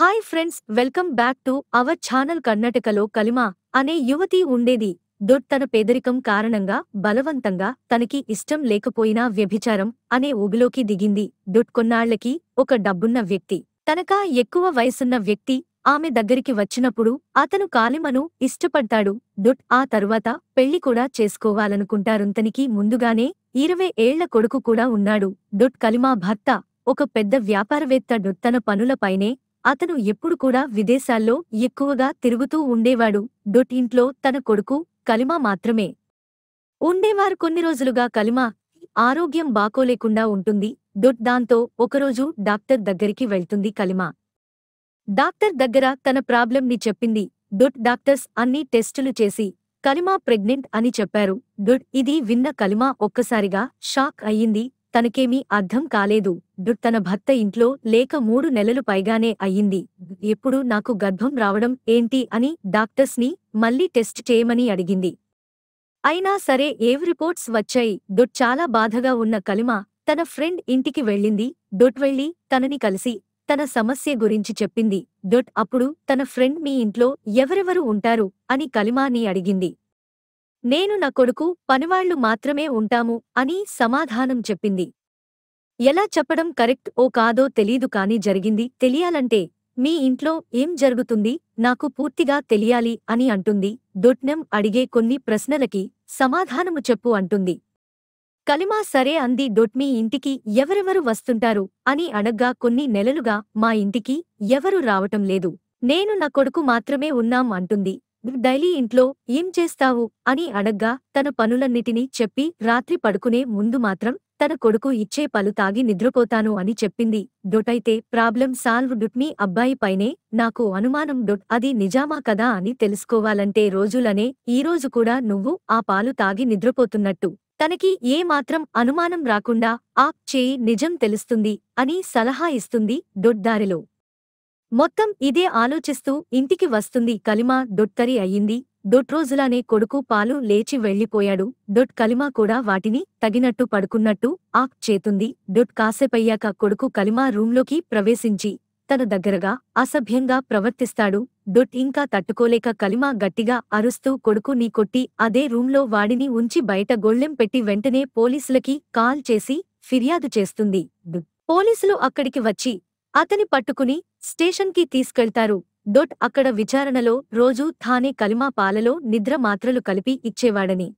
hi friends welcome back to our channel కర్ణాటకలో కలిమా అనే యువతి ఉండేది దొడ్ తన పేదరికం కారణంగా బలవంతంగా తనకి ఇష్టం లేకపోయినా వ్యభిచారం అనే ఊబిలోకి దిగింది దుట్ కొన్నాళ్లకి ఒక డబ్బున్న వ్యక్తి తనకా ఎక్కువ వయసున్న వ్యక్తి ఆమె దగ్గరికి వచ్చినప్పుడు అతను కాలిమను ఇష్టపడతాడు దుట్ ఆ తరువాత పెళ్లి కూడా చేసుకోవాలనుకుంటారుంతనికి ముందుగానే ఇరవై ఏళ్ల కొడుకు కూడా ఉన్నాడు దుట్ కలిమా భర్త ఒక పెద్ద వ్యాపారవేత్త డొడ్ తన పనులపైనే అతను ఎప్పుడు కూడా విదేశాల్లో ఎక్కువగా తిరుగుతూ ఉండేవాడు డొటింట్లో ఇంట్లో తన కొడుకు కలిమా మాత్రమే ఉండేవారు కొన్ని రోజులుగా కలిమా ఆరోగ్యం బాకోలేకుండా ఉంటుంది డొట్ దాంతో ఒకరోజు డాక్టర్ దగ్గరికి వెళ్తుంది కలిమా డాక్టర్ దగ్గర తన ప్రాబ్లంని చెప్పింది డొట్ డాక్టర్స్ అన్ని టెస్టులు చేసి కలిమా ప్రెగ్నెంట్ అని చెప్పారు డొట్ ఇది విన్న కలిమా ఒక్కసారిగా షాక్ అయ్యింది తనకేమీ అర్థం కాలేదు తన భర్త ఇంట్లో లేక మూడు నెలలు పైగానే అయ్యింది ఎప్పుడు నాకు గర్భం రావడం ఏంటి అని డాక్టర్స్ని మళ్లీ టెస్ట్ చేయమని అడిగింది అయినా సరే ఏవ్ రిపోర్ట్స్ వచ్చాయి డొట్ చాలా బాధగా ఉన్న కలిమ తన ఫ్రెండ్ ఇంటికి వెళ్ళింది డొట్ వెళ్ళి తనని కలిసి తన సమస్య గురించి చెప్పింది డొట్ అప్పుడు తన ఫ్రెండ్ మీ ఇంట్లో ఎవరెవరు ఉంటారు అని కలిమాని అడిగింది నేను నా కొడుకు పనివాళ్లు మాత్రమే ఉంటాము అని సమాధానం చెప్పింది ఎలా చెప్పడం కరెక్ట్ ఓ కాదో తెలీదు కాని జరిగింది తెలియాలంటే మీ ఇంట్లో ఏం జరుగుతుంది నాకు పూర్తిగా తెలియాలి అని అంటుంది దొట్నం అడిగే కొన్ని ప్రశ్నలకి సమాధానము చెప్పు అంటుంది కలిమా సరే అంది డొట్మీ ఇంటికి ఎవరెవరు వస్తుంటారు అని అడగ్గా కొన్ని నెలలుగా మా ఇంటికి ఎవరు రావటం లేదు నేను నా కొడుకు మాత్రమే ఉన్నాం అంటుంది డైలీ ఇంట్లో ఏం చేస్తావు అని అడగ్గా తన పనులన్నిటినీ చెప్పి రాత్రి పడుకునే ముందు మాత్రం తన కొడుకు ఇచ్చే పలు తాగి నిద్రపోతాను అని చెప్పింది డొటైతే ప్రాబ్లం సాల్వ్ డుట్ మీ అబ్బాయి పైనే నాకు అనుమానం డొట్ అది నిజామా కదా అని తెలుసుకోవాలంటే రోజులనే ఈరోజు కూడా నువ్వు ఆ పాలు తాగి నిద్రపోతున్నట్టు తనకి ఏ మాత్రం అనుమానం రాకుండా ఆ చేయి నిజం తెలుస్తుంది అని సలహా ఇస్తుంది డొడ్దారిలో మొత్తం ఇదే ఆలోచిస్తూ ఇంటికి వస్తుంది కలిమా డొట్కరి అయ్యింది డొట్రోజులానే కొడుకు పాలు లేచి వెళ్లిపోయాడు డొట్ కలిమా కూడా వాటిని తగినట్టు పడుకున్నట్టు ఆక్ చేతుంది డొట్ కాసేపయ్యాక కొడుకు కలిమా రూంలోకి ప్రవేశించి తన దగ్గరగా అసభ్యంగా ప్రవర్తిస్తాడు డొట్ ఇంకా తట్టుకోలేక కలిమా గట్టిగా అరుస్తూ కొడుకు నీ కొట్టి అదే రూంలో వాడిని ఉంచి బయట గొళ్ళెం పెట్టి వెంటనే పోలీసులకి కాల్ చేసి ఫిర్యాదు చేస్తుంది పోలీసులు అక్కడికి వచ్చి అతని పట్టుకుని స్టేషన్కి తీసుకెళ్తారు డొట్ అక్కడ విచారణలో రోజూ థానే కలిమా పాలలో నిద్ర మాత్రలు కలిపి ఇచ్చేవాడని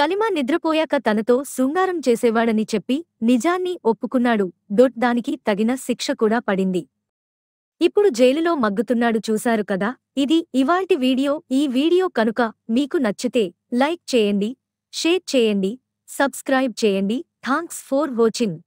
కలిమా నిద్రపోయాక తనతో శృంగారం చేసేవాడని చెప్పి నిజాన్ని ఒప్పుకున్నాడు డొట్ దానికి తగిన శిక్ష కూడా పడింది ఇప్పుడు జైలులో మగ్గుతున్నాడు చూశారు కదా ఇది ఇవాల్టి వీడియో ఈ వీడియో కనుక మీకు నచ్చితే లైక్ చేయండి షేర్ చేయండి సబ్స్క్రైబ్ చేయండి థాంక్స్ ఫోర్ వాచింగ్